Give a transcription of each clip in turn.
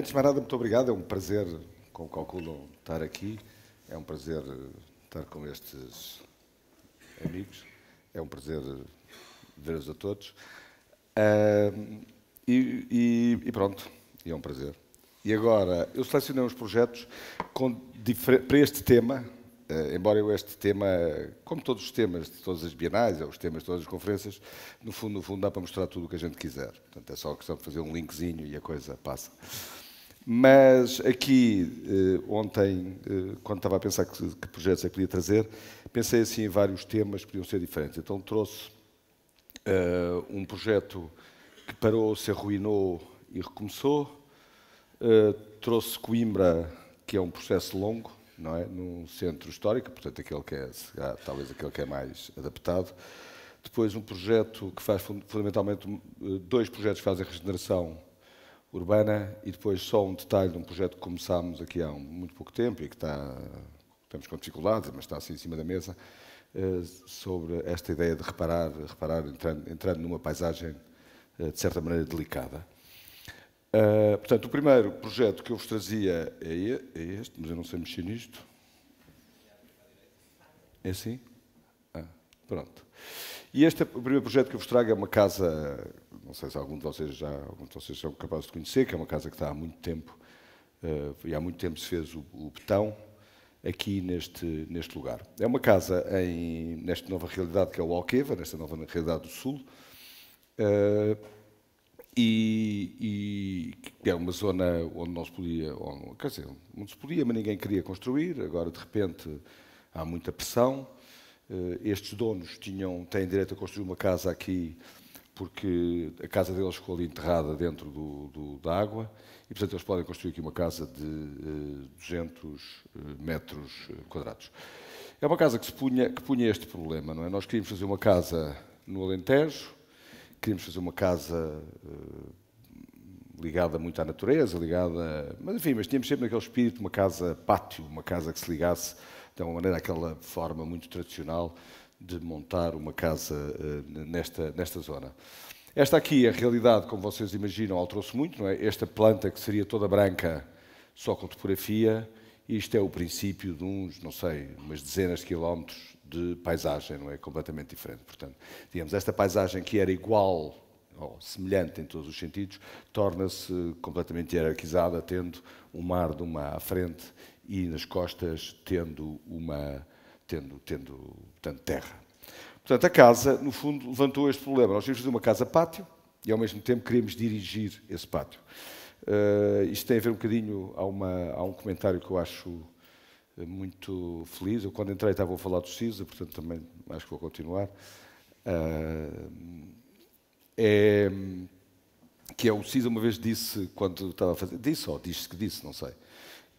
Antes de mais nada, muito obrigado. É um prazer, como calculam, estar aqui. É um prazer eh, estar com estes amigos. É um prazer eh, ver os a todos. Uh, e, e, e, pronto, e é um prazer. E agora, eu selecionei uns projetos para este tema, uh, embora eu este tema, como todos os temas de todas as bienais, ou os temas de todas as conferências, no fundo, no fundo dá para mostrar tudo o que a gente quiser. Portanto, é só questão de fazer um linkzinho e a coisa passa. Mas aqui, eh, ontem, eh, quando estava a pensar que, que projetos é que podia trazer, pensei assim em vários temas que podiam ser diferentes. Então trouxe uh, um projeto que parou, se arruinou e recomeçou. Uh, trouxe Coimbra, que é um processo longo, não é? Num centro histórico, portanto, aquele que é, talvez aquele que é mais adaptado. Depois um projeto que faz fundamentalmente, dois projetos que fazem regeneração urbana e depois só um detalhe de um projeto que começámos aqui há um, muito pouco tempo e que está, estamos com dificuldades, mas está assim em cima da mesa, eh, sobre esta ideia de reparar, reparar entrando, entrando numa paisagem eh, de certa maneira delicada. Uh, portanto, o primeiro projeto que eu vos trazia é, é, este, mas eu não sei mexer nisto. É assim? Ah, pronto. E este é o primeiro projeto que eu vos trago é uma casa, não sei se algum de vocês já algum de vocês são capazes de conhecer, que é uma casa que está há muito tempo, uh, e há muito tempo se fez o, o betão, aqui neste, neste lugar. É uma casa em, nesta nova realidade que é o Alqueva, nesta nova realidade do Sul, uh, e, e, é uma zona onde não se podia, onde, quer dizer, onde se podia, mas ninguém queria construir, agora de repente há muita pressão, eh, estes donos tinham, têm direito a construir uma casa aqui porque a casa deles ficou ali enterrada dentro do, do, da água e, portanto, eles podem construir aqui uma casa de 200 eh, eh, metros quadrados. É uma casa que, se punha, que punha este problema, não é? Nós queríamos fazer uma casa no Alentejo, queríamos fazer uma casa ligada muito à natureza, ligada. Mas enfim, mas tínhamos sempre aquele espírito, uma casa pátio, uma casa que se ligasse de então, uma maneira, aquela forma muito tradicional de montar uma casa eh, nesta, nesta zona. Esta aqui, a realidade, como vocês imaginam, alterou-se muito. Não é? Esta planta que seria toda branca, só com topografia, isto é o princípio de uns, não sei, umas dezenas de quilómetros de paisagem, não é? Completamente diferente. Portanto, digamos, esta paisagem que era igual ou semelhante em todos os sentidos, torna-se completamente hierarquizada, tendo o um mar de uma à frente e nas costas tendo uma tendo, tendo portanto, terra. Portanto, a casa, no fundo, levantou este problema. Nós queríamos fazer uma casa-pátio e, ao mesmo tempo, queríamos dirigir esse pátio. Uh, isto tem a ver um bocadinho, a uma, a um comentário que eu acho eh, muito feliz. Eu, quando entrei, estava a falar do CISA, portanto, também acho que vou continuar. Uh, é, que é o CISA, uma vez disse, quando estava a fazer, disse ou disse que disse, não sei,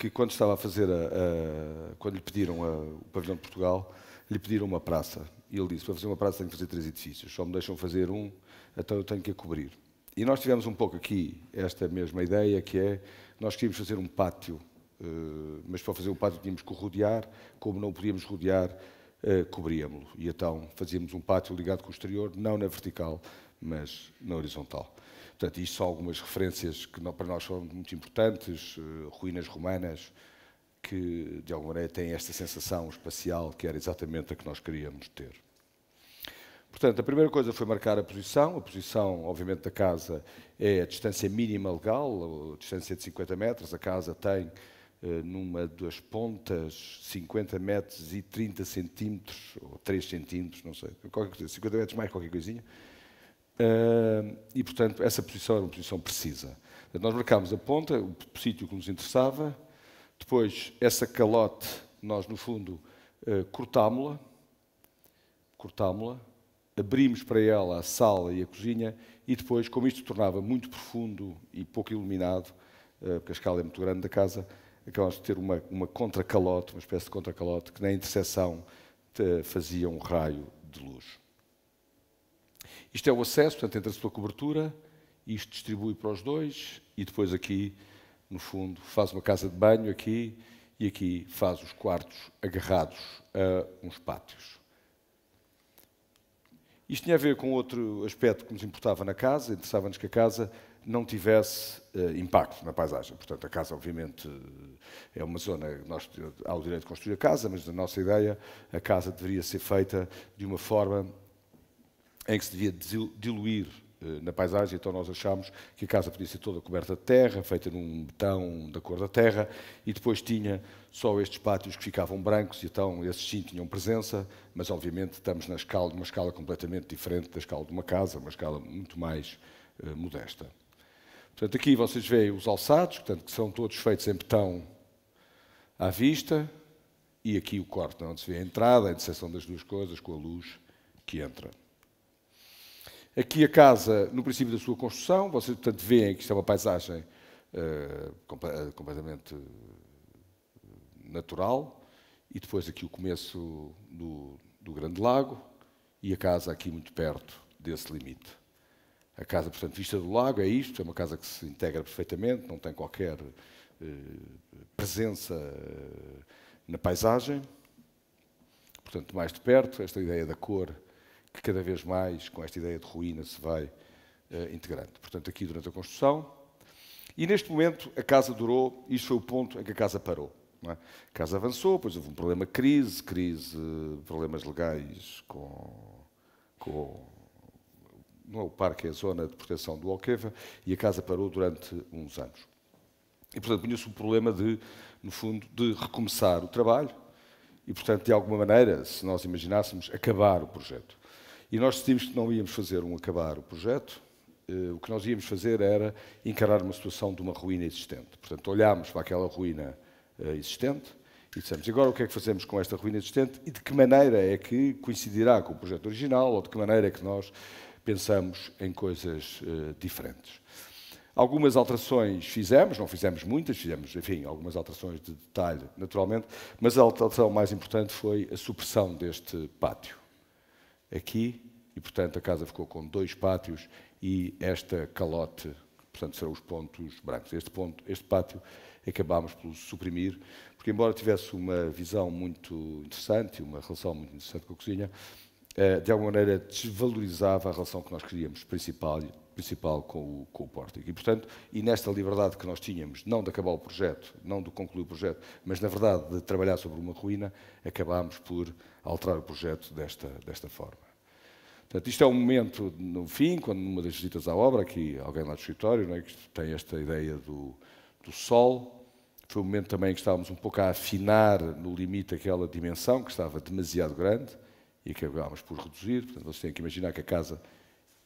que quando estava a fazer a, a, quando lhe pediram a, o pavilhão de Portugal, lhe pediram uma praça. E ele disse, para fazer uma praça tenho que fazer três edifícios, só me deixam fazer um, então eu tenho que a cobrir. E nós tivemos um pouco aqui esta mesma ideia, que é, nós queríamos fazer um pátio, eh, mas para fazer um pátio tínhamos que rodear, como não podíamos rodear, eh, cobríamos-lo. E então fazíamos um pátio ligado com o exterior, não na vertical, mas na horizontal. Portanto, isto são algumas referências que para nós são muito importantes, eh, ruínas romanas, que de alguma maneira têm esta sensação espacial que era exatamente a que nós queríamos ter. Portanto, a primeira coisa foi marcar a posição. A posição, obviamente, da casa é a distância mínima legal, a distância de 50 metros. A casa tem, eh, numa das pontas, 50 metros e 30 centímetros, ou 3 centímetros, não sei, qualquer coisa, 50 metros mais qualquer coisinha e, portanto, essa posição era uma posição precisa. Nós marcámos a ponta, o sítio que nos interessava, depois essa calote nós, no fundo, eh, cortámo-la, cortámo-la, abrimos para ela a sala e a cozinha e depois, como isto tornava muito profundo e pouco iluminado, eh, porque a escala é muito grande da casa, acabámos de ter uma, uma calote uma espécie de contra-calote que na interseção eh, fazia um raio de luz. Isto é o acesso, portanto, entra-se pela cobertura, isto distribui para os dois e depois aqui, no fundo, faz uma casa de banho aqui e aqui faz os quartos agarrados a uns pátios. Isto tinha a ver com outro aspecto que nos importava na casa, interessava-nos que a casa não tivesse uh, impacto na paisagem. Portanto, a casa, obviamente, eh, é uma zona nós eh, há o direito de construir a casa, mas na nossa ideia, a casa deveria ser feita de uma forma em que se devia diluir eh, na paisagem, então nós achámos que a casa podia ser toda coberta de terra, feita num betão da cor da terra, e depois tinha só estes pátios que ficavam brancos, e então esses sim tinham presença, mas obviamente estamos escala, numa escala completamente diferente da escala de uma casa, uma escala muito mais eh, modesta. Portanto, aqui vocês veem os alçados, portanto, que são todos feitos em betão à vista, e aqui o corte, é onde se vê a entrada, a interseção das duas coisas, com a luz que entra. Aqui a casa, no princípio da sua construção, vocês, portanto, veem que isto é uma paisagem uh, completamente eh, natural, e depois aqui o começo do, do Grande Lago, e a casa aqui muito perto desse limite. A casa, portanto, vista do lago, é isto, é uma casa que se integra perfeitamente, não tem qualquer uh, presença uh, na paisagem. Portanto, mais de perto, esta ideia da cor que cada vez mais, com esta ideia de ruína, se vai uh, integrando. Portanto, aqui durante a construção. E neste momento a casa durou, isto foi o ponto em que a casa parou. É? A casa avançou, depois houve um problema de crise, crise, eh, problemas legais com, com não é o parque, é a zona de proteção do Alqueva, e a casa parou durante uns anos. E, portanto, punha-se o problema de, no fundo, de recomeçar o trabalho e, portanto, de alguma maneira, se nós imaginássemos, acabar o projeto. E nós decidimos que não íamos fazer um acabar o projeto, eh, o que nós íamos fazer era encarar uma situação de uma ruína existente. Portanto, olhámos para aquela ruína eh, existente e dissemos, agora o que é que fazemos com esta ruína existente e de que maneira é que coincidirá com o projeto original ou de que maneira é que nós pensamos em coisas eh, diferentes. Algumas alterações fizemos, não fizemos muitas, fizemos, enfim, algumas alterações de detalhe, naturalmente, mas a alteração mais importante foi a supressão deste pátio aqui, e portanto a casa ficou com dois pátios e esta calote, portanto serão os pontos brancos. Este, ponto, este pátio acabámos por suprimir, porque embora tivesse uma visão muito interessante, uma relação muito interessante com a cozinha, eh, de alguma maneira desvalorizava a relação que nós queríamos principal principal com o, com o Pórtico. E, portanto, e nesta liberdade que nós tínhamos, não de acabar o projeto, não de concluir o projeto, mas, na verdade, de trabalhar sobre uma ruína, acabámos por alterar o projeto desta, desta forma. Portanto, isto é um momento, no fim, quando numa das visitas à obra, aqui alguém lá do escritório, não é, que tem esta ideia do, do sol, foi um momento também que estávamos um pouco a afinar no limite aquela dimensão, que estava demasiado grande, e acabámos por reduzir. Portanto, vocês têm que imaginar que a casa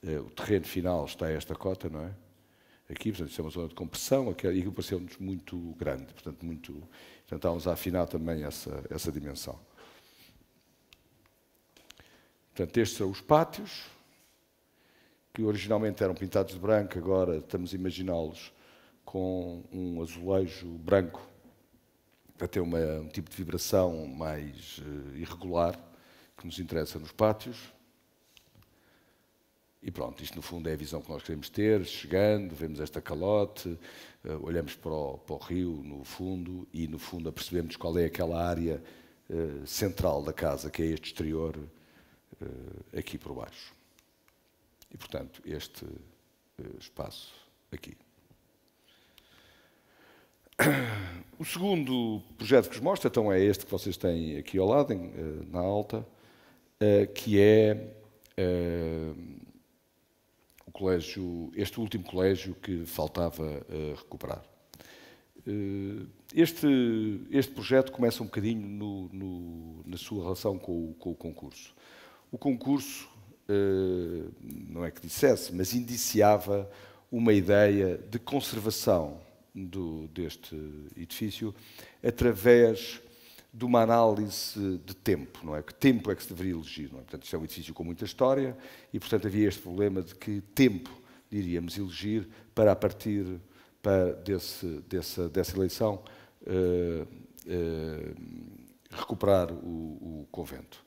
eh, o terreno final está a esta cota, não é? Aqui, portanto, isto é uma zona de compressão, e que pareceu-nos muito grande, portanto, muito, portanto, estávamos a afinar também essa, essa dimensão. Portanto, estes são os pátios, que originalmente eram pintados de branco, agora estamos a imaginá-los com um azulejo branco, para ter uma, um tipo de vibração mais uh, irregular, que nos interessa nos pátios. E pronto, isto no fundo é a visão que nós queremos ter, chegando, vemos esta calote, eh, olhamos para o, para o rio no fundo e no fundo apercebemos qual é aquela área uh, central da casa, que é este exterior uh, aqui por baixo. E portanto, este uh, espaço aqui. O segundo projeto que vos mostra então é este que vocês têm aqui ao lado, em, na alta, que é colégio, este último colégio que faltava eh, recuperar. Eh, este, este projeto começa um bocadinho no, no, na sua relação com o, com o concurso. O concurso, eh, não é que dissesse, mas indiciava uma ideia de conservação do, deste edifício através de uma análise de tempo, não é? Que tempo é que se deveria eleger, não é? Portanto, isto é um edifício com muita história e, portanto, havia este problema de que tempo iríamos eleger para, a partir para desse, dessa, dessa eleição, uh, uh, recuperar o, o, convento.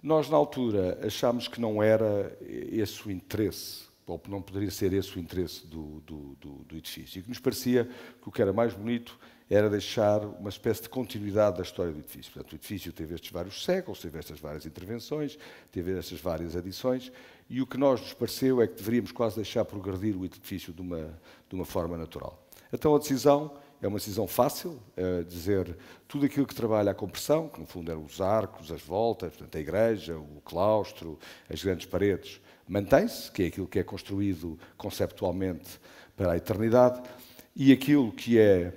Nós, na altura, achámos que não era esse o interesse, ou não poderia ser esse o interesse do, do, do, do edifício, e que nos parecia que o que era mais bonito era deixar uma espécie de continuidade da história do edifício. Portanto, o edifício teve estes vários séculos, teve estas várias intervenções, teve estas várias adições, e o que nós nos pareceu é que deveríamos quase deixar progredir o edifício de uma, de uma forma natural. Então, a decisão é uma decisão fácil, é dizer tudo aquilo que trabalha a compressão, que no fundo eram os arcos, as voltas, portanto, a igreja, o claustro, as grandes paredes, mantém-se, que é aquilo que é construído conceptualmente para a eternidade, e aquilo que é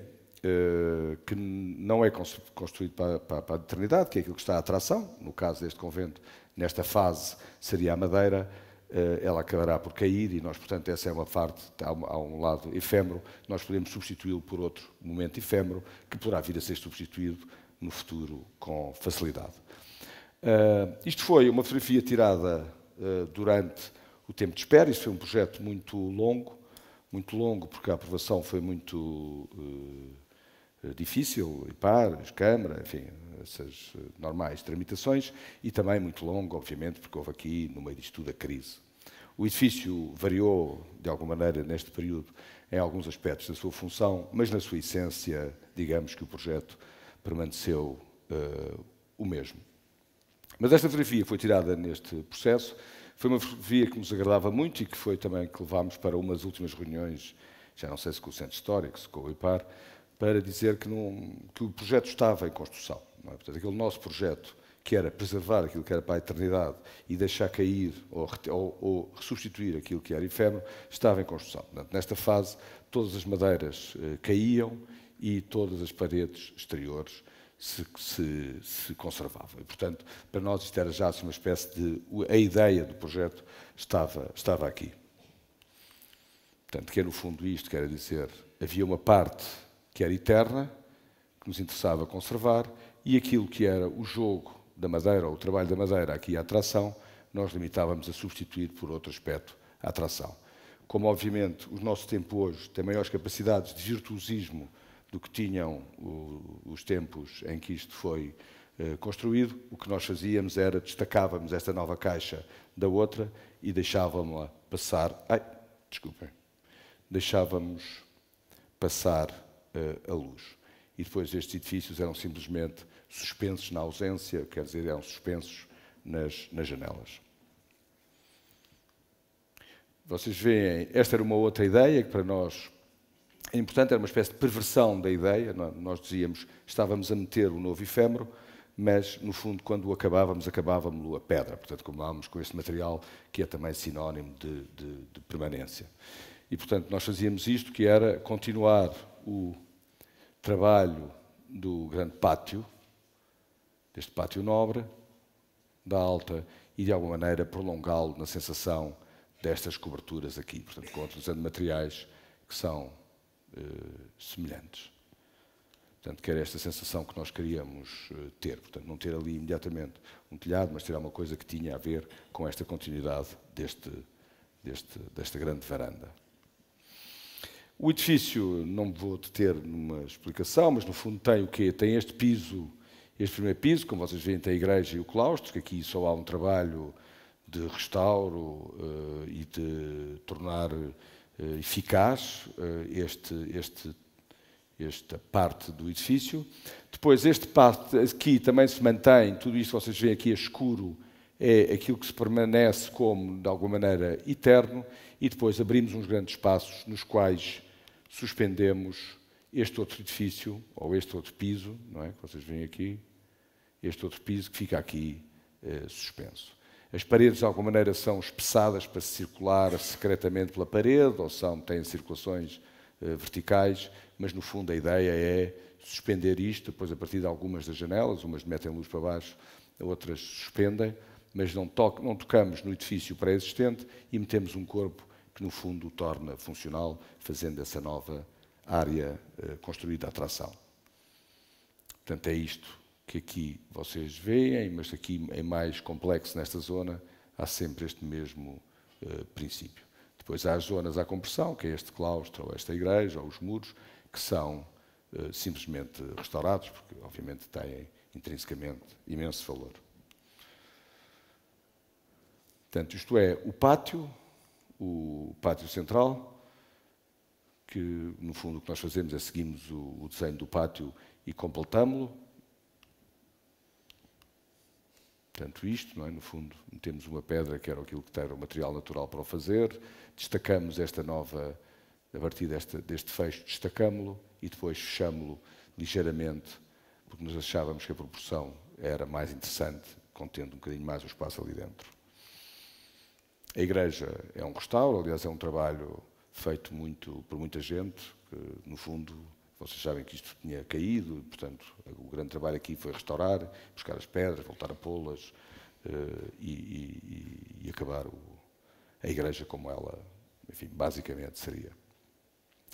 eh, que não é construído para, a eternidade, que é aquilo que está à atração, no caso deste convento, nesta fase seria a madeira, eh, ela acabará por cair e nós, portanto, essa é uma parte, tá, há um lado efêmero, nós podemos substituí-lo por outro momento efêmero, que poderá vir a ser substituído no futuro com facilidade. Eh, isto foi uma fotografia tirada durante o tempo de espera, isto foi um projeto muito longo, muito longo, porque a aprovação foi muito eh, difícil, IPARs, Câmara, enfim, essas eh, normais tramitações, e também muito longo, obviamente, porque houve aqui, no meio disto tudo, a crise. O edifício variou, de alguma maneira, neste período, em alguns aspectos da sua função, mas na sua essência, digamos que o projeto permaneceu uh, o mesmo. Mas esta fotografia foi tirada neste processo, foi uma fotografia que nos agradava muito e que foi também que levámos para umas últimas reuniões, já não sei se com o Centro Histórico, se com o IPAR, para dizer que, não, que o projeto estava em construção. É? Portanto, aquele nosso projeto, que era preservar aquilo que era para a eternidade e deixar cair ou, ou, ou substituir aquilo que era efêmero, estava em construção. Portanto, nesta fase, todas as madeiras eh, caíam e todas as paredes exteriores se, se, se, conservavam. E, portanto, para nós isto era já assim uma espécie de. a ideia do projeto estava, estava aqui. Portanto, que é no fundo isto, quer dizer, havia uma parte que era eterna, que nos interessava conservar, e aquilo que era o jogo da madeira, ou o trabalho da madeira, aqui a atração, nós limitávamos a substituir por outro aspecto a atração. Como, obviamente, o nosso tempo hoje tem maiores capacidades de virtuosismo do que tinham os tempos em que isto foi eh, construído, o que nós fazíamos era destacávamos esta nova caixa da outra e deixávamos-la passar. Ai, desculpem. Deixávamos passar eh, a luz. E depois estes edifícios eram simplesmente suspensos na ausência, quer dizer, eram suspensos nas, nas janelas. Vocês veem, esta era uma outra ideia que para nós é importante, era uma espécie de perversão da ideia. Nós dizíamos estávamos a meter o novo efêmero, mas no fundo, quando o acabávamos, acabávamos a pedra. Portanto, acabávamos com esse material que é também sinónimo de, de, de permanência. E portanto, nós fazíamos isto que era continuar o trabalho do grande pátio, deste pátio nobre, da alta, e de alguma maneira prolongá-lo na sensação destas coberturas aqui, portanto, com utilizando materiais que são eh, semelhantes. Portanto, que era esta sensação que nós queríamos eh, ter, portanto, não ter ali imediatamente um telhado, mas ter alguma coisa que tinha a ver com esta continuidade deste, deste, desta grande varanda. O edifício, não me vou deter numa explicação, mas no fundo tem o quê? Tem este piso, este primeiro piso, como vocês veem, tem a igreja e o claustro, que aqui só há um trabalho de restauro uh, e de tornar uh, eficaz uh, este, este, esta parte do edifício. Depois, este parte aqui também se mantém, tudo isto que vocês veem aqui a escuro, é aquilo que se permanece como, de alguma maneira, eterno, e depois abrimos uns grandes espaços nos quais suspendemos este outro edifício, ou este outro piso, não é? Que vocês veem aqui, este outro piso que fica aqui eh, suspenso. As paredes, de alguma maneira, são espessadas para circular secretamente pela parede, ou são, têm circulações eh, verticais, mas no fundo a ideia é suspender isto, depois a partir de algumas das janelas, umas metem luz para baixo, outras suspendem, mas não, não tocamos no edifício pré-existente e metemos um corpo que no fundo torna funcional, fazendo essa nova área eh, construída à tração. Portanto, é isto que aqui vocês veem, mas aqui é mais complexo nesta zona, há sempre este mesmo eh, princípio. Depois há as zonas à compressão, que é este claustro, ou esta igreja, ou os muros, que são eh, simplesmente restaurados, porque obviamente têm intrinsecamente imenso valor. Portanto, isto é o pátio, o pátio central, que no fundo o que nós fazemos é seguimos o, o desenho do pátio e completámo-lo. Portanto, isto, não é? no fundo, metemos uma pedra, que era aquilo que era o material natural para o fazer, destacamos esta nova, a partir desta, deste fecho, destacámo-lo e depois fechámo-lo ligeiramente, porque nós achávamos que a proporção era mais interessante, contendo um bocadinho mais o espaço ali dentro. A igreja é um restauro, aliás, é um trabalho feito muito por muita gente, que, no fundo, vocês sabem que isto tinha caído, portanto, o grande trabalho aqui foi restaurar, buscar as pedras, voltar a pô-las uh, e, e, e, acabar o, a igreja como ela, enfim, basicamente seria.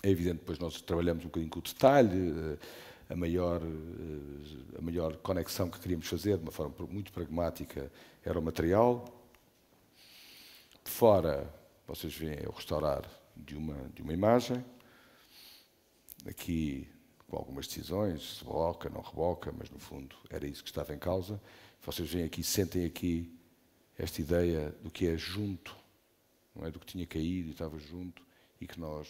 É evidente, depois nós trabalhamos um bocadinho com o detalhe, eh, a maior, eh, a maior conexão que queríamos fazer, de uma forma muito pragmática, era o material, fora, vocês veem, é o restaurar de uma, de uma imagem, aqui com algumas decisões, se reboca, não reboca, mas no fundo era isso que estava em causa. Vocês veem aqui, sentem aqui esta ideia do que é junto, não é? do que tinha caído e estava junto e que nós,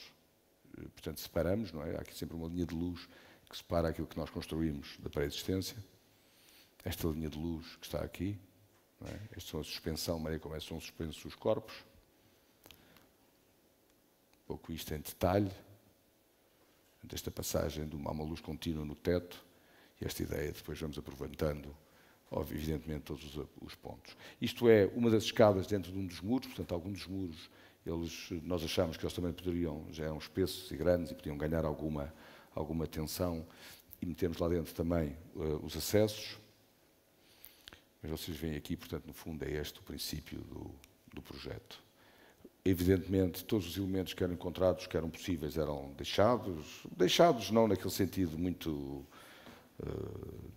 eh, portanto, separamos, não é? Há aqui sempre uma linha de luz que separa aquilo que nós construímos da pré-existência. Esta linha de luz que está aqui, não é? Estes são a suspensão, Maria como é, são suspensos os corpos. Um pouco isto em detalhe. Esta passagem de uma, uma luz contínua no teto e esta ideia, depois vamos aproveitando, evidentemente, todos os, os pontos. Isto é uma das escadas dentro de um dos muros, portanto, alguns dos muros eles, nós achámos que eles também poderiam, já eram espessos e grandes e podiam ganhar alguma, alguma atenção, e metemos lá dentro também uh, os acessos. Mas vocês veem aqui, portanto, no fundo, é este o princípio do, do projeto. Evidentemente, todos os elementos que eram encontrados, que eram possíveis, eram deixados. Deixados não naquele sentido muito uh,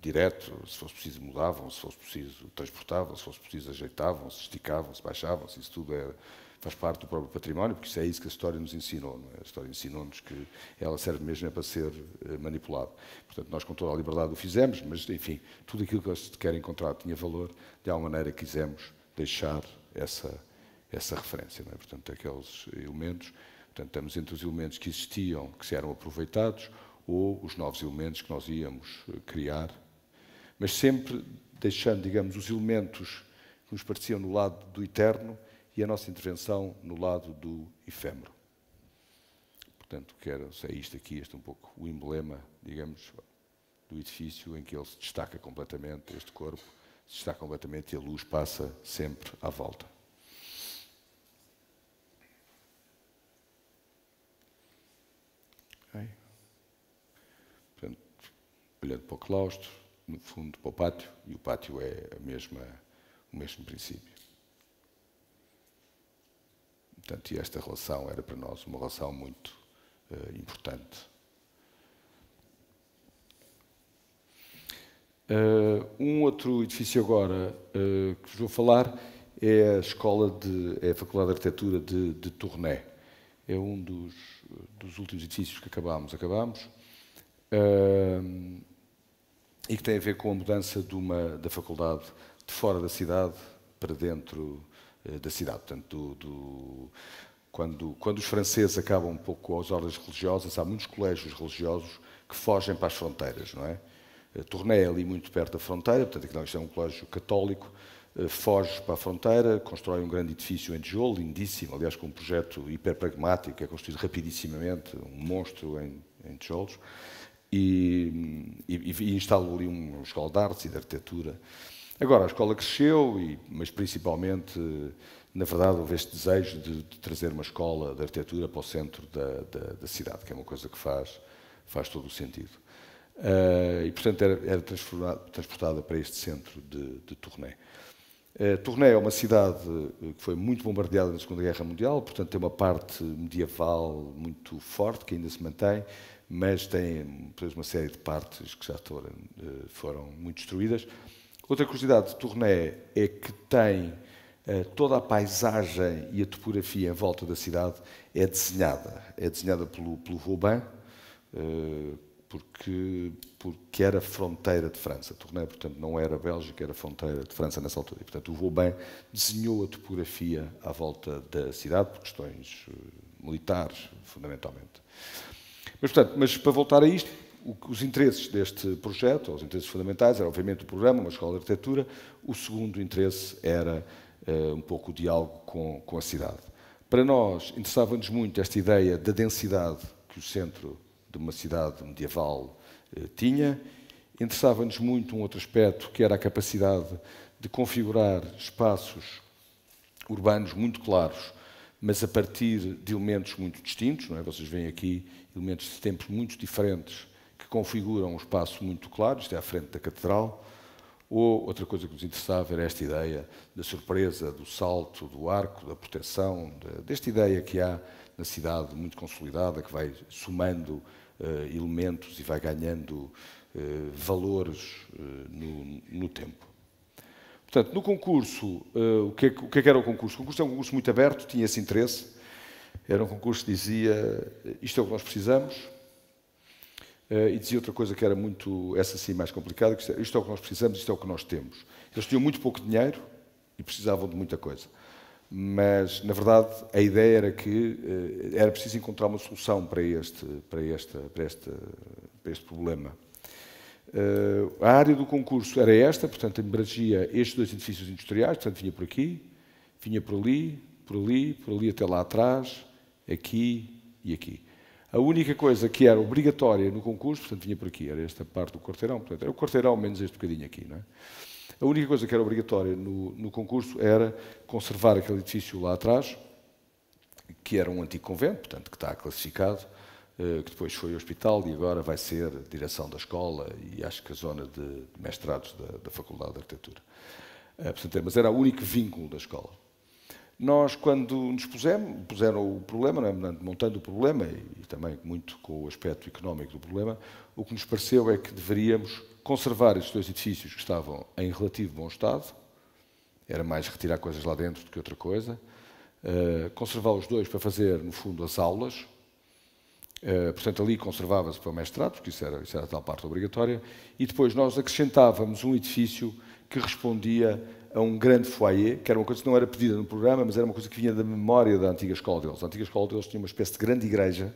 direto. Se fosse preciso, mudavam. Se fosse preciso, transportavam. Se fosse preciso, ajeitavam. Se esticavam, se baixavam. Se isso tudo era é faz parte do próprio património, porque isso é isso que a história nos ensinou. É? A história ensinou-nos que ela serve mesmo é para ser eh, manipulada. Portanto, nós com toda a liberdade o fizemos, mas, enfim, tudo aquilo que se quer encontrar tinha valor, de alguma maneira quisemos deixar essa, essa referência. É? Portanto, aqueles elementos, portanto, estamos entre os elementos que existiam, que se eram aproveitados, ou os novos elementos que nós íamos eh, criar, mas sempre deixando, digamos, os elementos que nos pareciam no lado do eterno, e a nossa intervenção no lado do efêmero. Portanto, quero, é isto aqui, este é um pouco o emblema, digamos, do edifício em que ele se destaca completamente, este corpo se destaca completamente e a luz passa sempre à volta. Portanto, olhando para o claustro, no fundo para o pátio, e o pátio é a mesma, o mesmo princípio. Portanto, e esta relação era para nós uma relação muito uh, importante. Uh, um outro edifício agora uh, que vos vou falar é a Escola de, é a Faculdade de Arquitetura de, de Tournai. É um dos, dos últimos edifícios que acabámos, acabámos e que tem a ver com a mudança de uma, da faculdade de fora da cidade para dentro eh, da cidade. Portanto, do, do, quando, quando os franceses acabam um pouco as ordens religiosas, há muitos colégios religiosos que fogem para as fronteiras, não é? Eh, Tornei é ali muito perto da fronteira, portanto, aqui não, é isto é um colégio católico, eh, foge para a fronteira, constrói um grande edifício em tijolo, lindíssimo, aliás, com um projeto hiper pragmático, é construído rapidissimamente, um monstro em, em tijolos, e, hum, e, e instalo ali uma escola de artes e de arquitetura. Agora, a escola cresceu, e, mas principalmente, na verdade, houve este desejo de, de trazer uma escola de arquitetura para o centro da, da, da, cidade, que é uma coisa que faz, faz todo o sentido. Uh, e, portanto, era, era transportada para este centro de, de Tournai. Uh, Tournai é uma cidade eh, que foi muito bombardeada na Segunda Guerra Mundial, portanto, tem uma parte medieval muito forte, que ainda se mantém, mas tem depois uma série de partes que já foram, eh, foram muito destruídas. Outra curiosidade de Tourné é que tem uh, toda a paisagem e a topografia em volta da cidade é desenhada. É desenhada pelo, pelo uh, porque, porque era fronteira de França. Tournai, portanto, não era Bélgica, era fronteira de França nessa altura. E, portanto, o Robin desenhou a topografia à volta da cidade, por questões eh, militares, fundamentalmente. Mas, portanto, mas para voltar a isto, os interesses deste projeto, ou os interesses fundamentais, era obviamente o programa, uma escola de arquitetura. O segundo interesse era uh, um pouco o diálogo com, com a cidade. Para nós, interessava-nos muito esta ideia da densidade que o centro de uma cidade medieval uh, tinha. Interessava-nos muito um outro aspecto, que era a capacidade de configurar espaços urbanos muito claros, mas a partir de elementos muito distintos. Não é? Vocês veem aqui elementos de tempos muito diferentes configuram um espaço muito claro, isto é à frente da catedral, ou outra coisa que nos interessava era esta ideia da surpresa, do salto, do arco, da proteção, de, desta ideia que há na cidade muito consolidada, que vai somando uh, elementos e vai ganhando uh, valores uh, no, no, tempo. Portanto, no concurso, o que, é, o, que é, que era o concurso? O concurso é um concurso muito aberto, tinha esse interesse. Era um concurso que dizia, isto é o que nós precisamos, eh, e dizia outra coisa que era muito, essa sim, mais complicada, que é, isto é o que nós precisamos, isto é o que nós temos. Eles tinham muito pouco dinheiro e precisavam de muita coisa. Mas, na verdade, a ideia era que eh, era preciso encontrar uma solução para este, para esta, para este, para este problema. Eh, a área do concurso era esta, portanto, embragia estes dois edifícios industriais, portanto, vinha por aqui, vinha por ali, por ali, por ali até lá atrás, aqui e aqui. A única coisa que era obrigatória no concurso, portanto, vinha por aqui, era esta parte do quarteirão, portanto, era o quarteirão menos este bocadinho aqui, não é? A única coisa que era obrigatória no, no concurso era conservar aquele edifício lá atrás, que era um antigo convento, portanto, que está classificado, eh, que depois foi hospital e agora vai ser direção da escola e acho que a zona de mestrados da, da Faculdade de Arquitetura. Eh, portanto, é, mas era o único vínculo da escola. Nós, quando nos pusemos, puseram o problema, é? montando o problema e também muito com o aspecto económico do problema, o que nos pareceu é que deveríamos conservar esses dois edifícios que estavam em relativo bom estado, era mais retirar coisas lá dentro do que outra coisa, uh, conservar os dois para fazer, no fundo, as aulas, Uh, portanto, ali conservava-se para o mestrado, porque isso era, isso era a tal parte obrigatória, e depois nós acrescentávamos um edifício que respondia a um grande foyer, que era uma coisa que não era pedida no programa, mas era uma coisa que vinha da memória da antiga escola deles. A antiga escola deles tinha uma espécie de grande igreja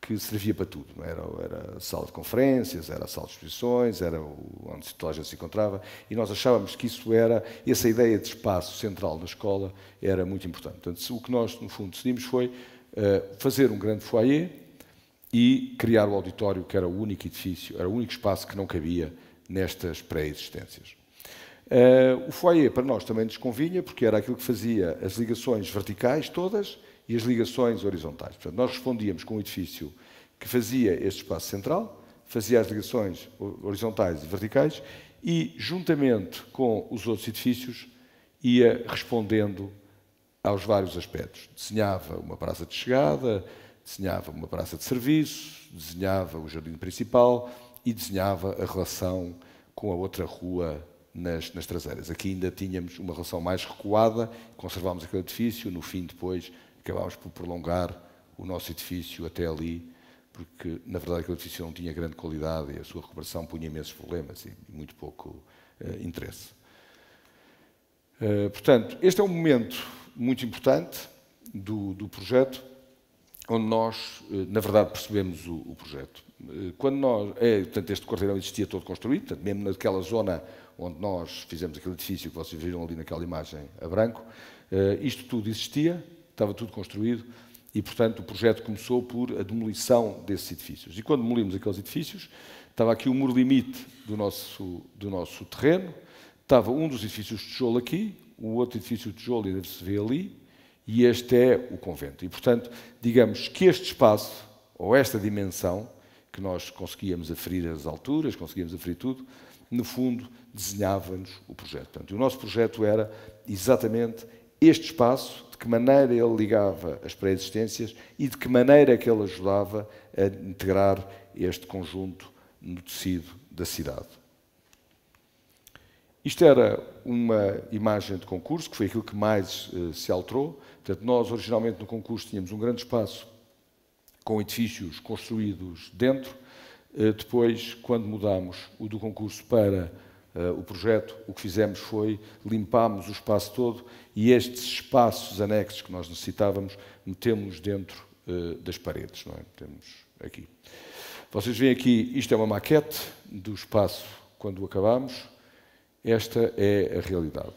que servia para tudo. É? Era, era sala de conferências, era sala de exposições, era onde toda a gente se encontrava, e nós achávamos que isso era, essa ideia de espaço central da escola era muito importante. Portanto, o que nós, no fundo, decidimos foi uh, fazer um grande foyer e criar o auditório, que era o único edifício, era o único espaço que não cabia nestas pré-existências. Uh, o foyer para nós também desconvinha, porque era aquilo que fazia as ligações verticais todas e as ligações horizontais. Portanto, nós respondíamos com um edifício que fazia este espaço central, fazia as ligações horizontais e verticais e, juntamente com os outros edifícios, ia respondendo aos vários aspectos. Desenhava uma praça de chegada, desenhava uma praça de serviço, desenhava o jardim principal e desenhava a relação com a outra rua nas, nas traseiras. Aqui ainda tínhamos uma relação mais recuada, conservámos aquele edifício, no fim depois acabámos por prolongar o nosso edifício até ali, porque na verdade aquele edifício não tinha grande qualidade e a sua recuperação punha imensos problemas e muito pouco uh, interesse. Uh, portanto, este é um momento muito importante do, do projeto, onde nós, eh, na verdade, percebemos o, o projeto. Eh, quando nós, é, portanto, este quarteirão existia todo construído, portanto, mesmo naquela zona onde nós fizemos aquele edifício que vocês viram ali naquela imagem a branco, eh, isto tudo existia, estava tudo construído e, portanto, o projeto começou por a demolição desses edifícios. E quando demolimos aqueles edifícios, estava aqui o muro limite do nosso, do nosso terreno, estava um dos edifícios de tijolo aqui, o outro edifício de tijolo ainda se vê ali, e este é o convento. E, portanto, digamos que este espaço, ou esta dimensão, que nós conseguíamos aferir as alturas, conseguíamos aferir tudo, no fundo desenhava-nos o projeto. Portanto, o nosso projeto era exatamente este espaço, de que maneira ele ligava as pré-existências e de que maneira é que ele ajudava a integrar este conjunto no tecido da cidade. Isto era uma imagem de concurso, que foi aquilo que mais eh, se alterou. Portanto, nós originalmente no concurso tínhamos um grande espaço com edifícios construídos dentro. Eh, depois, quando mudamos o do concurso para eh, o projeto, o que fizemos foi limpámos o espaço todo e estes espaços anexos que nós necessitávamos metemos dentro eh, das paredes, não é? Temos aqui. Vocês veem aqui, isto é uma maquete do espaço quando acabamos. Esta é a realidade.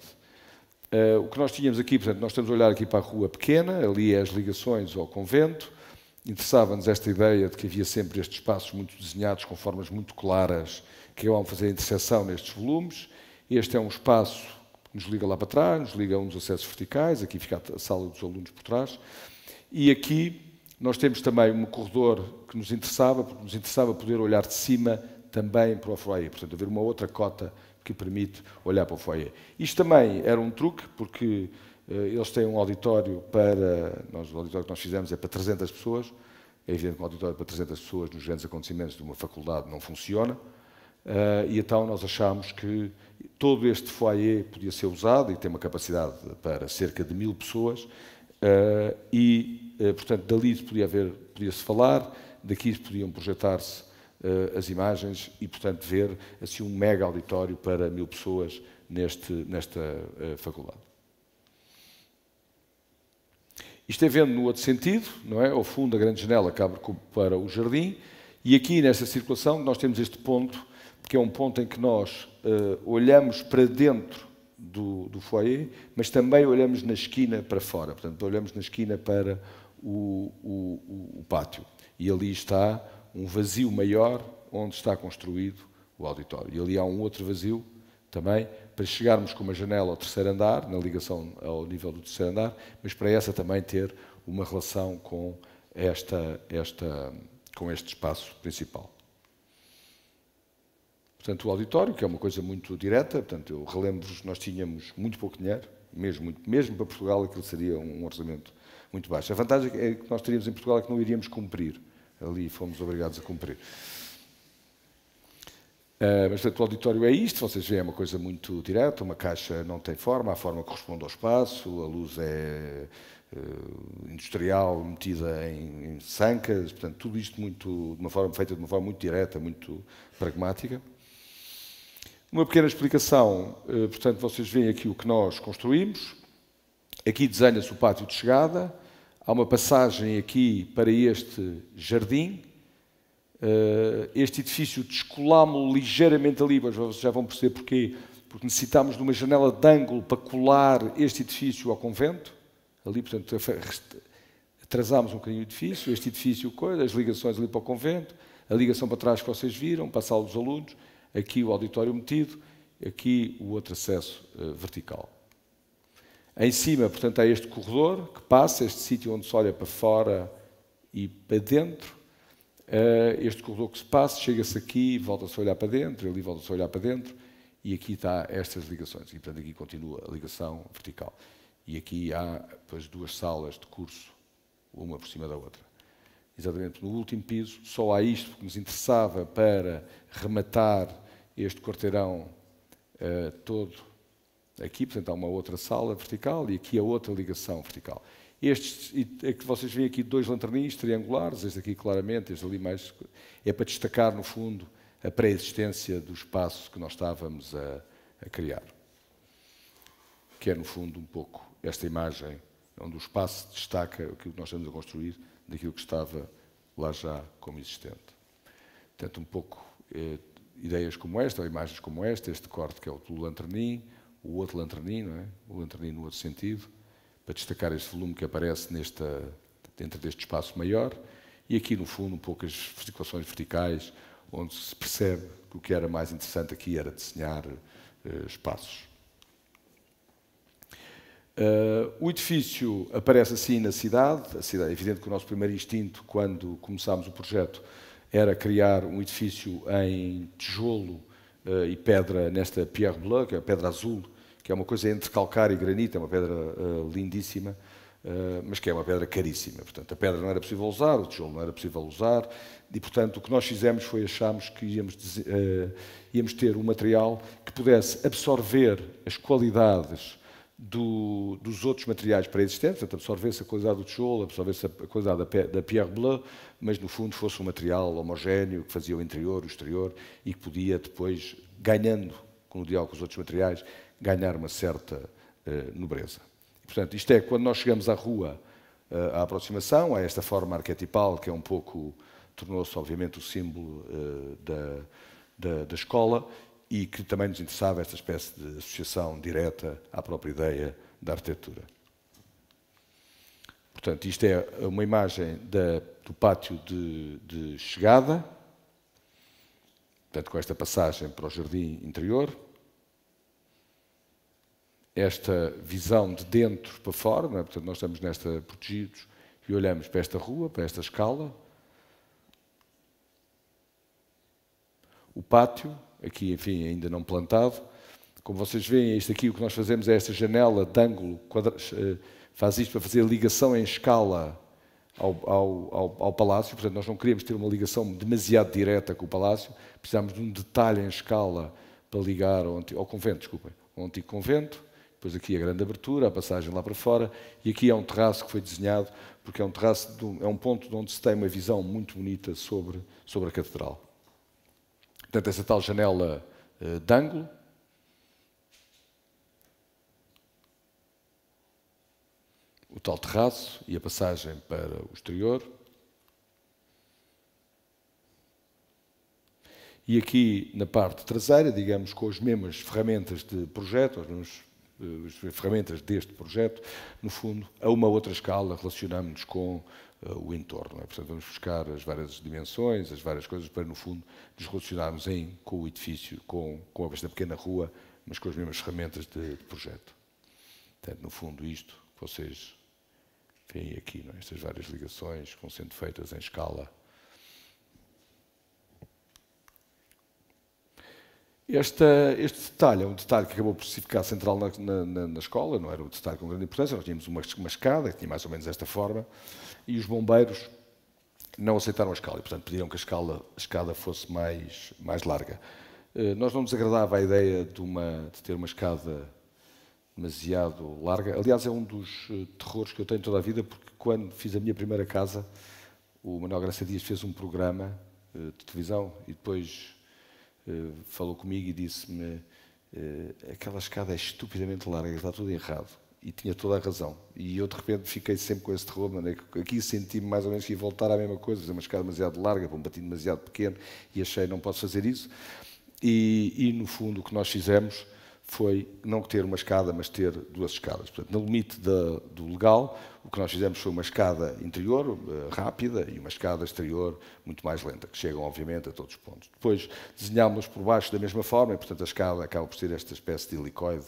Uh, o que nós tínhamos aqui, portanto, nós estamos a olhar aqui para a rua pequena, ali é as ligações ao convento, Interessava-nos esta ideia de que havia sempre estes espaços muito desenhados com formas muito claras que iam é fazer a interseção nestes volumes. Este é um espaço que nos liga lá para trás, nos liga a um dos acessos verticais, aqui fica a sala dos alunos por trás. E aqui nós temos também um corredor que nos interessava, porque nos interessava poder olhar de cima também para o foyer, portanto, haver uma outra cota que permite olhar para o foyer. Isto também era um truque, porque eh, eles têm um auditório para. Nós, o auditório que nós fizemos é para 300 pessoas. É evidente que um auditório para 300 pessoas nos grandes acontecimentos de uma faculdade não funciona. Eh, e então nós achámos que todo este foyer podia ser usado e tem uma capacidade para cerca de mil pessoas. Eh, e, portanto, dali podia haver, podia-se falar, daqui podiam projetar-se as imagens e, portanto, ver assim um mega auditório para mil pessoas neste, nesta faculdade. Isto é vendo no outro sentido, não é? Ao fundo, a grande janela que abre para o jardim. E aqui, nessa circulação, nós temos este ponto, que é um ponto em que nós uh, olhamos para dentro do, do foyer, mas também olhamos na esquina para fora. Portanto, olhamos na esquina para o, o, o pátio. E ali está um vazio maior onde está construído o auditório. E ali há um outro vazio também para chegarmos com uma janela ao terceiro andar, na ligação ao nível do terceiro andar, mas para essa também ter uma relação com, esta, esta, com este espaço principal. Portanto, o auditório, que é uma coisa muito direta, portanto, eu relembro-vos, nós tínhamos muito pouco dinheiro, mesmo, muito, mesmo para Portugal aquilo seria um orçamento muito baixo. A vantagem é que nós teríamos em Portugal é que não iríamos cumprir. Ali fomos obrigados a cumprir. Ah, mas, portanto, o auditório é isto, vocês veem, é uma coisa muito direta, uma caixa não tem forma, a forma corresponde ao espaço, a luz é uh, industrial metida em, em, sancas, portanto, tudo isto muito, de uma forma, feita de uma forma muito direta, muito pragmática. Uma pequena explicação, uh, portanto, vocês veem aqui o que nós construímos, aqui desenha-se o pátio de chegada, há uma passagem aqui para este jardim, eh, este edifício descolámo-lo ligeiramente ali, vocês já vão perceber porquê, porque necessitámos de uma janela de ângulo para colar este edifício ao convento, ali, portanto, atrasámos um bocadinho o edifício, este edifício, as ligações ali para o convento, a ligação para trás que vocês viram, para a sala dos alunos, aqui o auditório metido, aqui o outro acesso eh, vertical. Em cima, portanto, há este corredor que passa, este sítio onde se olha para fora e para dentro, Uh, este corredor que se passa, chega-se aqui, volta-se a olhar para dentro, ali volta-se a olhar para dentro, e aqui está estas ligações. E, portanto, aqui continua a ligação vertical. E aqui há depois duas salas de curso, uma por cima da outra. Exatamente no último piso, só há isto porque nos interessava para rematar este quarteirão uh, todo aqui, portanto, há uma outra sala vertical e aqui a outra ligação vertical. Estes, é que vocês veem aqui dois lanterninhos triangulares, este aqui claramente, este ali mais. É para destacar, no fundo, a pré-existência do espaço que nós estávamos a, a criar. Que é, no fundo, um pouco esta imagem, onde o espaço destaca aquilo que nós estamos a construir daquilo que estava lá já como existente. Portanto, um pouco eh, ideias como esta, ou imagens como esta, este corte que é o do lanternin, o outro lanternin, não é? o lanternin no outro sentido, para destacar este volume que aparece nesta, dentro deste espaço maior. E aqui, no fundo, um poucas articulações verticais, onde se percebe que o que era mais interessante aqui era desenhar eh, espaços. Uh, o edifício aparece assim na cidade. cidade. É evidente que o nosso primeiro instinto, quando começámos o projeto, era criar um edifício em tijolo uh, e pedra nesta Pierre Bleu, que é a pedra azul, que é uma coisa entre calcário e granito, é uma pedra uh, lindíssima, uh, mas que é uma pedra caríssima. Portanto, a pedra não era possível usar, o tijolo não era possível usar, e portanto o que nós fizemos foi acharmos que íamos, uh, íamos ter um material que pudesse absorver as qualidades do, dos outros materiais pré-existentes, portanto, absorvesse a qualidade do tijolo, absorvesse a qualidade da, da Pierre bleue, mas no fundo fosse um material homogéneo que fazia o interior, o exterior e que podia depois, ganhando com o diálogo com os outros materiais, ganhar uma certa eh, nobreza. E, portanto, isto é, quando nós chegamos à rua, eh, à aproximação, a esta forma arquetipal, que é um pouco, tornou-se obviamente o símbolo eh, da, da, da escola, e que também nos interessava esta espécie de associação direta à própria ideia da arquitetura. Portanto, isto é uma imagem da, do pátio de, de chegada, portanto, com esta passagem para o jardim interior, esta visão de dentro para fora, é? portanto, nós estamos nesta protegidos e olhamos para esta rua, para esta escala, o pátio, aqui, enfim, ainda não plantado. Como vocês veem, isto aqui, o que nós fazemos é esta janela de ângulo, quadra... Eh, faz isto para fazer ligação em escala ao, ao, ao, ao, palácio. Portanto, nós não queríamos ter uma ligação demasiado direta com o palácio, precisamos de um detalhe em escala para ligar ao, ao convento, desculpem, ao antigo convento. Depois aqui a grande abertura, a passagem lá para fora, e aqui é um terraço que foi desenhado, porque é um terraço, de, é um ponto de onde se tem uma visão muito bonita sobre, sobre a catedral. Portanto, essa tal janela eh, de ângulo. O tal terraço e a passagem para o exterior. E aqui na parte traseira, digamos, com as mesmas ferramentas de projeto, as mesmas eh, as ferramentas deste projeto, no fundo, a uma outra escala, relacionamos-nos com eh, o entorno. É? Portanto, vamos buscar as várias dimensões, as várias coisas, para, no fundo, nos relacionarmos em, com o edifício, com, com esta pequena rua, mas com as mesmas ferramentas de, de projeto. Portanto, no fundo, isto que vocês veem aqui, não? É? estas várias ligações que vão sendo feitas em escala Esta, este detalhe é um detalhe que acabou por ficar central na, na, na escola, não era um detalhe com grande importância, nós tínhamos uma, uma escada que tinha mais ou menos esta forma, e os bombeiros não aceitaram a escala e, portanto, pediram que a, escala, a escada fosse mais, mais larga. Eh, nós não nos agradava a ideia de, uma, de, ter uma escada demasiado larga. Aliás, é um dos eh, terrores que eu tenho toda a vida, porque quando fiz a minha primeira casa, o Manuel Graça Dias fez um programa eh, de televisão e depois eh, falou comigo e disse-me: eh, aquela escada é estupidamente larga, está tudo errado. E tinha toda a razão. E eu, de repente, fiquei sempre com esse terror, é aqui senti-me mais ou menos que ia voltar à mesma coisa, fazer uma escada demasiado larga, para um batinho demasiado pequeno, e achei: não posso fazer isso. E, e no fundo, o que nós fizemos foi não ter uma escada, mas ter duas escadas. Portanto, no limite da, do legal, o que nós fizemos foi uma escada interior eh, rápida e uma escada exterior muito mais lenta, que chegam, obviamente, a todos os pontos. Depois desenhámos por baixo da mesma forma e, portanto, a escada acaba por ser esta espécie de helicoide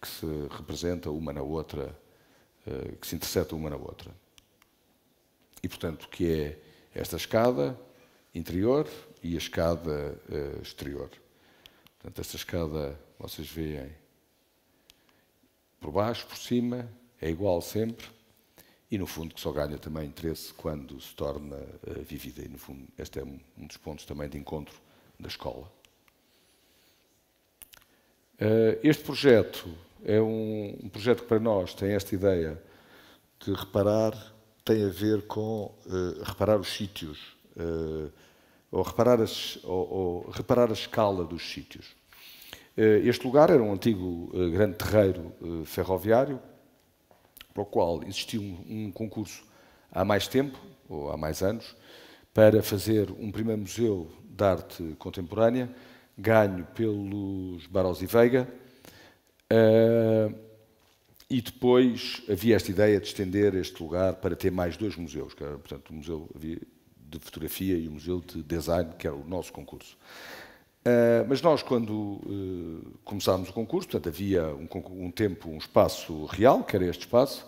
que se representa uma na outra, eh, que se intercepta uma na outra. E, portanto, o que é esta escada interior e a escada eh, exterior. Portanto, esta escada vocês veem. Por baixo, por cima, é igual sempre. E, no fundo, que só ganha também interesse quando se torna eh, vivida. E, no fundo, este é um, dos pontos também de encontro da escola. Eh, este projeto é um, projeto que, para nós, tem esta ideia de reparar tem a ver com eh, reparar os sítios, ou, reparar as, ou, ou reparar a escala dos sítios. Eh, este lugar era um antigo eh, grande terreiro eh, ferroviário, para o qual existiu um concurso há mais tempo, ou há mais anos, para fazer um primeiro museu de arte contemporânea, ganho pelos Barós e Veiga. E depois havia esta ideia de estender este lugar para ter mais dois museus, que era, portanto, o Museu de Fotografia e o Museu de Design, que era é o nosso concurso. Eh, mas nós, quando uh, começámos o concurso, portanto, havia um, um, tempo, um espaço real, que era este espaço,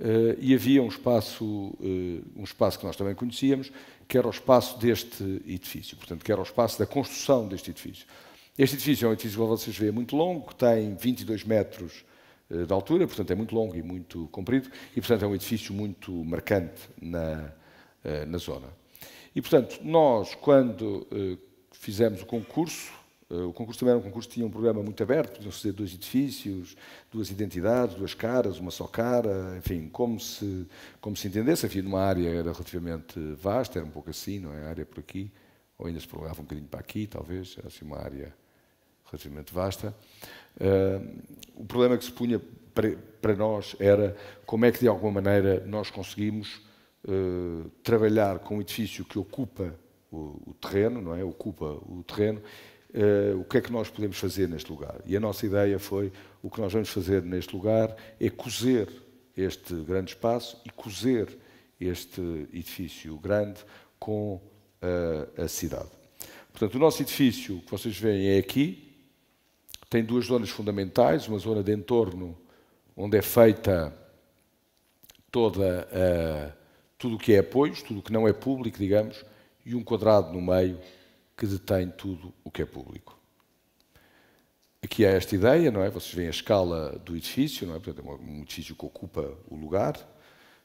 uh, e havia um espaço, um espaço que nós também conhecíamos, que era o espaço deste edifício, portanto, que era o espaço da construção deste edifício. Este edifício é um edifício, como vocês veem, é muito longo, tem 22 metros de altura, portanto, é muito longo e muito comprido, e, portanto, é um edifício muito marcante na, na zona. E, portanto, nós, quando fizemos o concurso. Eh, o concurso também era um concurso que tinha um programa muito aberto, podiam fazer dois edifícios, duas identidades, duas caras, uma só cara, enfim, como se, como se entendesse. Havia uma área era relativamente vasta, era um pouco assim, não é? A área por aqui, ou ainda se prolongava um bocadinho para aqui, talvez, era assim uma área relativamente vasta. Uh, o problema que se punha para nós era como é que, de alguma maneira, nós conseguimos uh, trabalhar com um edifício que ocupa o, o terreno, não é? Ocupa o terreno. Uh, o que é que nós podemos fazer neste lugar? E a nossa ideia foi: o que nós vamos fazer neste lugar é cozer este grande espaço e cozer este edifício grande com uh, a cidade. Portanto, o nosso edifício que vocês veem é aqui, tem duas zonas fundamentais: uma zona de entorno onde é feita toda a, eh, tudo o que é apoios, tudo o que não é público, digamos, e um quadrado no meio que detém tudo o que é público. Aqui há esta ideia, não é? Vocês veem a escala do edifício, não é? Portanto, é um edifício que ocupa o lugar.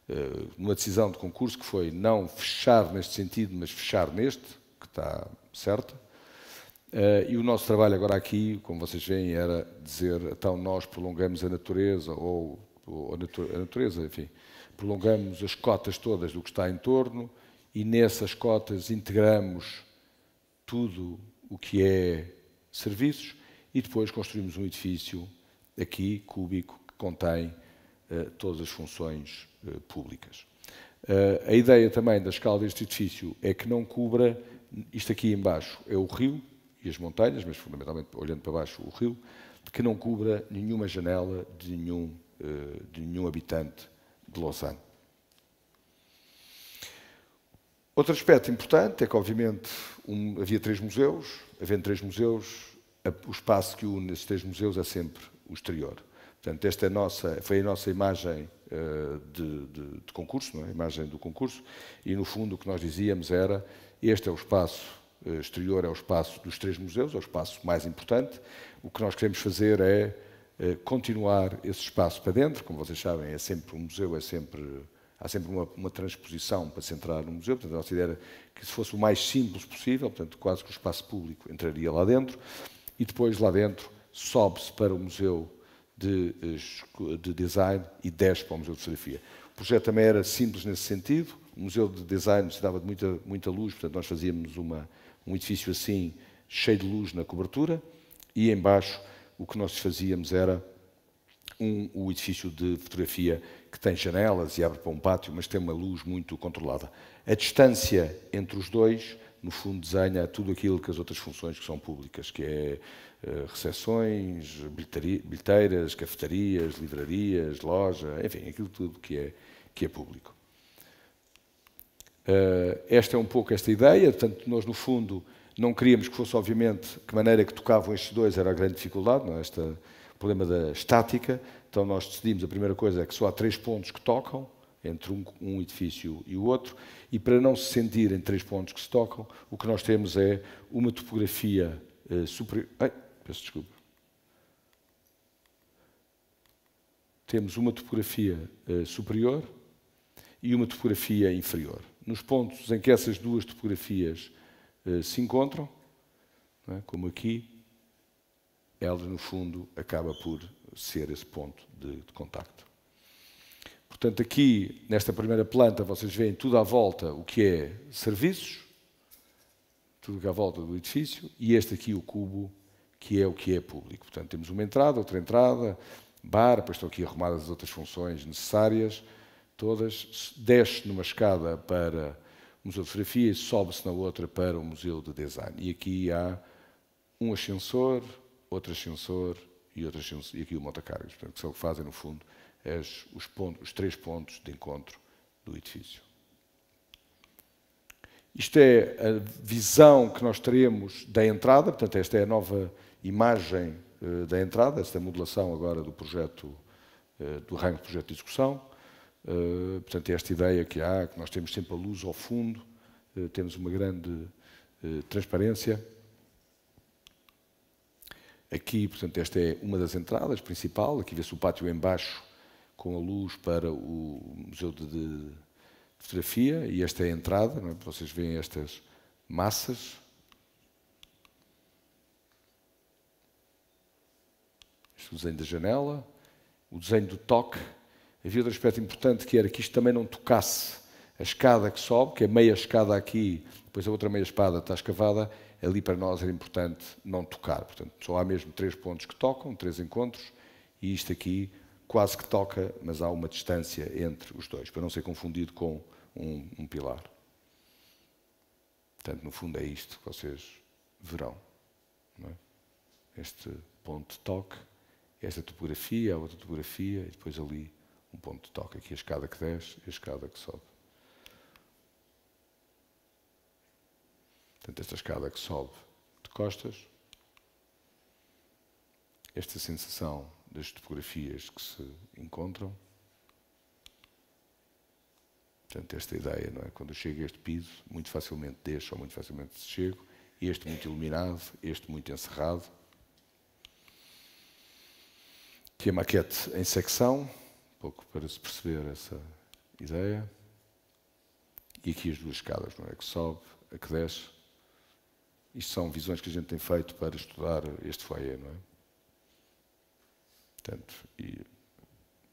Eh, numa decisão de concurso que foi não fechar neste sentido, mas fechar neste, que está certa. Eh, e o nosso trabalho agora aqui, como vocês veem, era dizer, então nós prolongamos a natureza, ou, ou a, natureza, enfim, prolongamos as cotas todas do que está em torno, e nessas cotas integramos tudo o que é serviços e depois construímos um edifício aqui, cúbico, que contém uh, todas as funções uh, públicas. Uh, a ideia também da escala deste edifício é que não cubra, isto aqui embaixo é o rio e as montanhas, mas fundamentalmente olhando para baixo o rio, que não cubra nenhuma janela de nenhum, de nenhum habitante de Lausanne. Outro aspecto importante é que, obviamente, um, havia três museus, havendo três museus, o espaço que une esses três museus é sempre o exterior. Portanto, esta é a nossa, foi a nossa imagem uh, de, de, de, concurso, não é? a imagem do concurso, e no fundo o que nós dizíamos era: este é o espaço uh, exterior, é o espaço dos três museus, é o espaço mais importante. O que nós queremos fazer é uh, continuar esse espaço para dentro, como vocês sabem, é sempre um museu, é sempre há sempre uma, uma, transposição para se entrar no museu, portanto, nossa ideia era que se fosse o mais simples possível, portanto, quase que o espaço público entraria lá dentro, e depois lá dentro sobe-se para o Museu de, eh, de, Design e desce para o Museu de Fotografia. O projeto também era simples nesse sentido, o Museu de Design se dava de muita, muita luz, portanto, nós fazíamos uma, um edifício assim, cheio de luz na cobertura, e embaixo o que nós fazíamos era um, o edifício de fotografia que tem janelas e abre para um pátio, mas tem uma luz muito controlada. A distância entre os dois, no fundo, desenha tudo aquilo que as outras funções que são públicas, que é eh, recepções, bilheteiras, cafetarias, livrarias, loja, enfim, aquilo tudo que é, que é público. Uh, esta é um pouco esta ideia, portanto, nós no fundo não queríamos que fosse obviamente que maneira que tocavam estes dois era a grande dificuldade, não? É? esta o problema da estática. Então nós decidimos, a primeira coisa é que só há três pontos que tocam, entre um, um, edifício e o outro, e para não se sentirem três pontos que se tocam, o que nós temos é uma topografia eh, superior. Ai, peço desculpa. Temos uma topografia eh, superior e uma topografia inferior. Nos pontos em que essas duas topografias eh, se encontram, é? como aqui, ela, no fundo, acaba por ser esse ponto de, de contacto. Portanto, aqui, nesta primeira planta, vocês veem tudo à volta o que é serviços, tudo que é à volta do edifício, e este aqui, o cubo, que é o que é público. Portanto, temos uma entrada, outra entrada, bar, depois estão aqui arrumadas as outras funções necessárias, todas. Desce numa escada para o Museu de Fotografia e sobe-se na outra para o Museu de Design. E aqui há um ascensor, outro ascensor e, outro ascensor, e aqui o montacargas. Portanto, que são o que fazem, no fundo, as, os, pontos, os três pontos de encontro do edifício. Isto é a visão que nós teremos da entrada, portanto, esta é a nova imagem eh, da entrada, esta é a modulação agora do projeto, eh, do rango do projeto de execução eh, portanto, é esta ideia que há, que nós temos sempre a luz ao fundo, temos uma grande transparência. Aqui, portanto, esta é uma das entradas principal. Aqui vê-se o pátio embaixo com a luz para o Museu de Fotografia e esta é a entrada. É? Vocês veem estas massas. Este é o desenho da janela, o desenho do toque. Havia outro aspecto importante que era que isto também não tocasse a escada que sobe, que é meia escada aqui, depois a outra meia espada está escavada, ali para nós era importante não tocar. Portanto, só há mesmo três pontos que tocam, três encontros, e isto aqui quase que toca, mas há uma distância entre os dois, para não ser confundido com um, um pilar. Portanto, no fundo é isto que vocês verão. É? Este ponto de toque, esta topografia, a outra topografia, e depois ali um ponto de toque. Aqui a escada que desce e a escada que sobe. Portanto, esta escada que sobe de costas, esta sensação das topografias que se encontram, portanto, esta ideia, não é? Quando eu chego a este piso, muito facilmente deixo ou muito facilmente chego, este muito iluminado, este muito encerrado. Aqui é a maquete em secção, um pouco para se perceber essa ideia. E aqui as duas escadas, não é? que sobe, a que desce. Isto são visões que a gente tem feito para estudar este foyer, não é? Portanto, e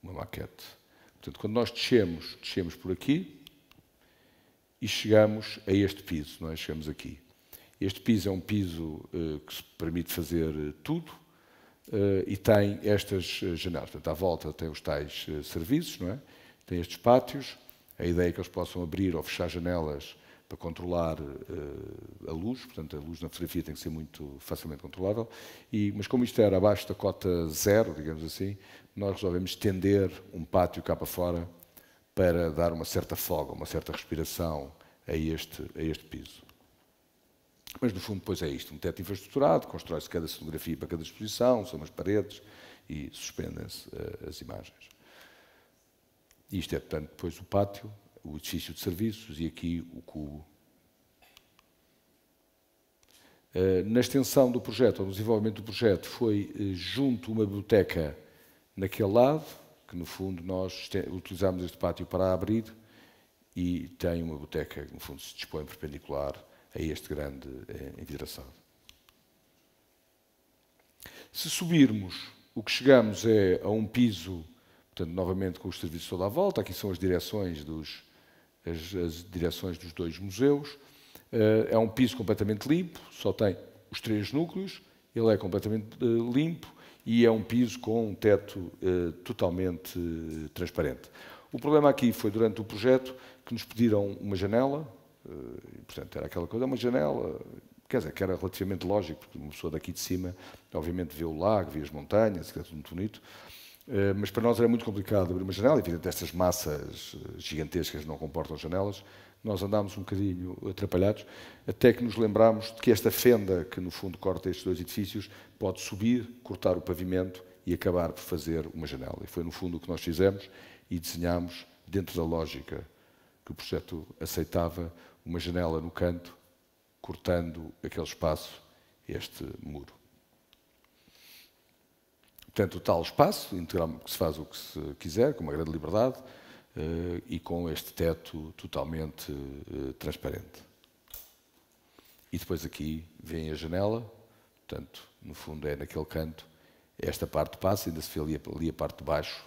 uma maquete. Portanto, quando nós descemos, descemos por aqui e chegamos a este piso, não é? Chegamos aqui. Este piso é um piso uh, que permite fazer tudo uh, e tem estas eh, janelas. Portanto, à volta tem os tais uh, serviços, não é? Tem estes pátios. A ideia é que eles possam abrir ou fechar janelas para controlar uh, a luz, portanto a luz na fotografia tem que ser muito facilmente controlável, e, mas como isto era abaixo da cota zero, digamos assim, nós resolvemos estender um pátio cá para fora para dar uma certa folga, uma certa respiração a este, a este piso. Mas no fundo, depois é isto: um teto infraestruturado, constrói-se cada cenografia para cada exposição, são as paredes e suspendem-se uh, as imagens. Isto é, portanto, depois o pátio o edifício de serviços e aqui o cubo. Eh, na extensão do projeto, ou no desenvolvimento do projeto, foi eh, junto uma biblioteca naquele lado, que no fundo nós utilizámos este pátio para abrir, e tem uma biblioteca que no fundo se dispõe perpendicular a este grande eh, envidraçado. Se subirmos, o que chegamos é a um piso, portanto, novamente com os serviços toda à volta, aqui são as direções dos, as, as direções dos dois museus. Eh, é um piso completamente limpo, só tem os três núcleos, ele é completamente eh, limpo e é um piso com um teto eh, totalmente transparente. O problema aqui foi durante o projeto que nos pediram uma janela, portanto era aquela coisa, uma janela, quer dizer, que era relativamente lógico, porque uma pessoa daqui de cima obviamente vê o lago, vê as montanhas, que é tudo muito bonito, eh, mas para nós era muito complicado abrir uma janela, evidente, estas massas eh, gigantescas não comportam janelas, nós andámos um bocadinho atrapalhados, até que nos lembrámos de que esta fenda que no fundo corta estes dois edifícios pode subir, cortar o pavimento e acabar por fazer uma janela. E foi no fundo o que nós fizemos e desenhámos, dentro da lógica que o projeto aceitava, uma janela no canto, cortando aquele espaço, este muro. Portanto, o tal espaço, que se faz o que se quiser, com uma grande liberdade eh, e com este teto totalmente eh, transparente. E depois aqui vem a janela, portanto, no fundo é naquele canto, esta parte passa, ainda se vê ali, ali a parte de baixo,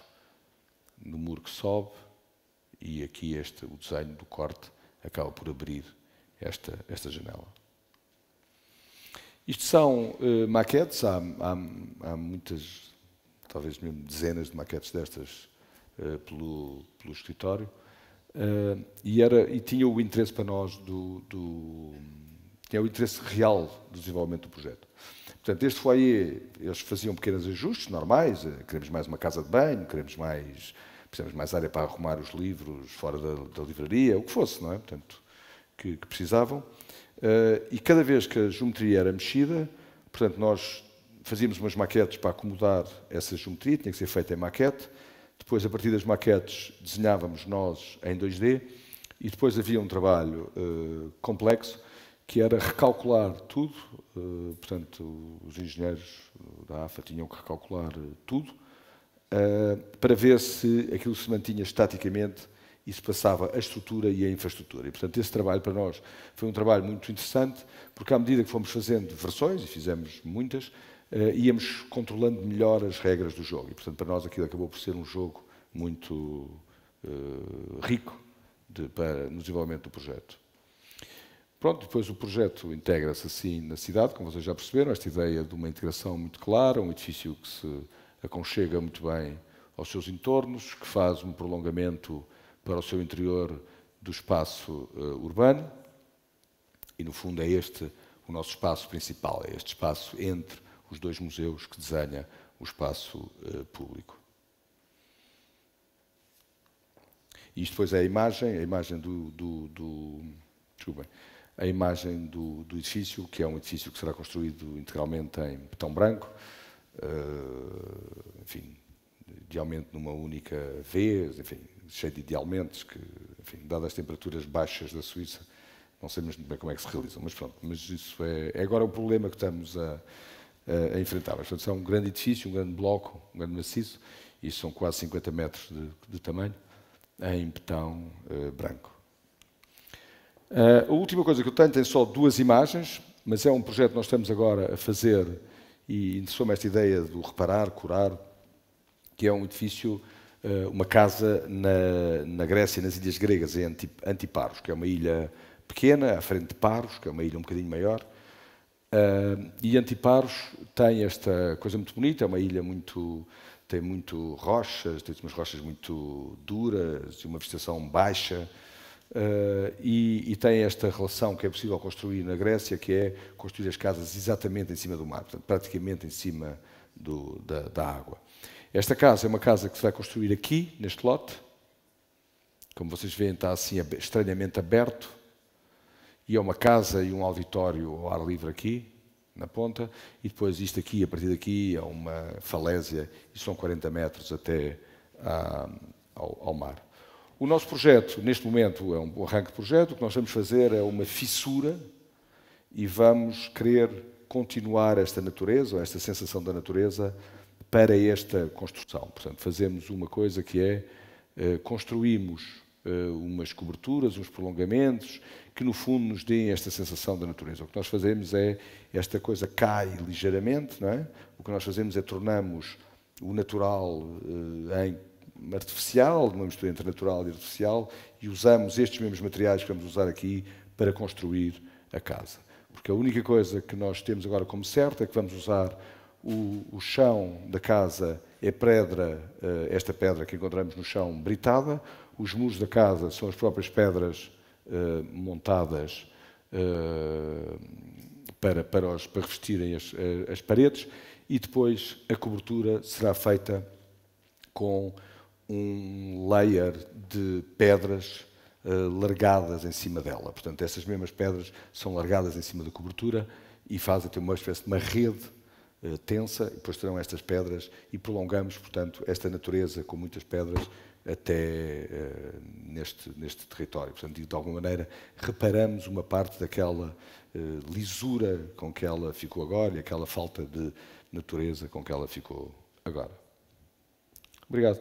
no muro que sobe, e aqui este, o desenho do corte acaba por abrir esta, esta janela. Isto são uh, maquetes, há, há, há muitas talvez mesmo dezenas de maquetes destas uh, pelo, pelo escritório. Uh, e, era, e tinha o interesse para nós do, do tinha o interesse real do desenvolvimento do projeto. Portanto, este foyer, eles faziam pequenos ajustes normais, eh, queremos mais uma casa de banho, queremos mais, precisamos mais área para arrumar os livros fora da, da livraria, o que fosse, não é? Portanto, que, que precisavam. Uh, e cada vez que a geometria era mexida, portanto, nós fazíamos umas maquetes para acomodar essa geometria, tinha que ser feita em maquete. Depois, a partir das maquetes, desenhávamos nós em 2D e depois havia um trabalho uh, complexo que era recalcular tudo. Uh, portanto, os engenheiros eh, da AFA tinham que recalcular tudo uh, para ver se aquilo se mantinha estaticamente e se passava a estrutura e a infraestrutura. E, portanto, esse trabalho para nós foi um trabalho muito interessante, porque à medida que fomos fazendo versões, e fizemos muitas, eh, íamos controlando melhor as regras do jogo. E, portanto, para nós aquilo acabou por ser um jogo muito uh, rico de, para, no desenvolvimento do projeto. Pronto, depois o projeto integra-se assim na cidade, como vocês já perceberam, esta ideia de uma integração muito clara, um edifício que se aconchega muito bem aos seus entornos, que faz um prolongamento para o seu interior do espaço uh, urbano, e no fundo é este o nosso espaço principal, é este espaço entre os dois museus que desenha o espaço eh, público. E isto depois é a imagem, a imagem do, do, do a imagem do, do, edifício, que é um edifício que será construído integralmente em betão branco, uh, enfim, idealmente numa única vez, enfim, cheio de idealmente, que, enfim, dadas as temperaturas baixas da Suíça, não sei mesmo bem como é que se realizam, mas pronto, mas isso é, é agora o problema que estamos a, uh, enfrentá-las. Portanto, são é um grande edifício, um grande bloco, um grande maciço, e são quase 50 metros de, de tamanho, em betão uh, branco. Uh, a última coisa que eu tenho tem só duas imagens, mas é um projeto que nós estamos agora a fazer e interessou-me esta ideia do reparar, curar, que é um edifício, uma casa na, na Grécia, nas ilhas gregas, em Antiparos, que é uma ilha pequena, à frente de Paros, que é uma ilha um bocadinho maior, Uh, e Antiparos tem esta coisa muito bonita, é uma ilha muito tem muito rochas, tem umas rochas muito duras, uma vegetação baixa, uh, e, e, tem esta relação que é possível construir na Grécia, que é construir as casas exatamente em cima do mar, portanto, praticamente em cima do, da, da, água. Esta casa é uma casa que se vai construir aqui, neste lote. Como vocês veem, está assim estranhamente aberto, e é uma casa e um auditório ao ar livre aqui, na ponta, e depois isto aqui, a partir daqui, é uma falésia, e são 40 metros até ah, ao, ao, mar. O nosso projeto, neste momento, é um arranque de projeto, o que nós vamos fazer é uma fissura e vamos querer continuar esta natureza, ou esta sensação da natureza, para esta construção. Portanto, fazemos uma coisa que é, eh, construímos eh, umas coberturas, uns prolongamentos, que no fundo nos deem esta sensação da natureza. O que nós fazemos é, esta coisa cai ligeiramente, não é? o que nós fazemos é tornamos o natural eh, em artificial, uma mistura entre natural e artificial, e usamos estes mesmos materiais que vamos usar aqui para construir a casa. Porque a única coisa que nós temos agora como certo é que vamos usar o, o chão da casa, é pedra, eh, esta pedra que encontramos no chão, britada, os muros da casa são as próprias pedras uh, montadas uh, para, para, os, para revestirem as, eh, as paredes e depois a cobertura será feita com um layer de pedras uh, largadas em cima dela. Portanto, essas mesmas pedras são largadas em cima da cobertura e fazem ter uma espécie de uma rede uh, tensa, e depois terão estas pedras e prolongamos, portanto, esta natureza com muitas pedras até uh, neste, neste território. Portanto, de alguma maneira, reparamos uma parte daquela uh, lisura com que ela ficou agora e aquela falta de natureza com que ela ficou agora. Obrigado.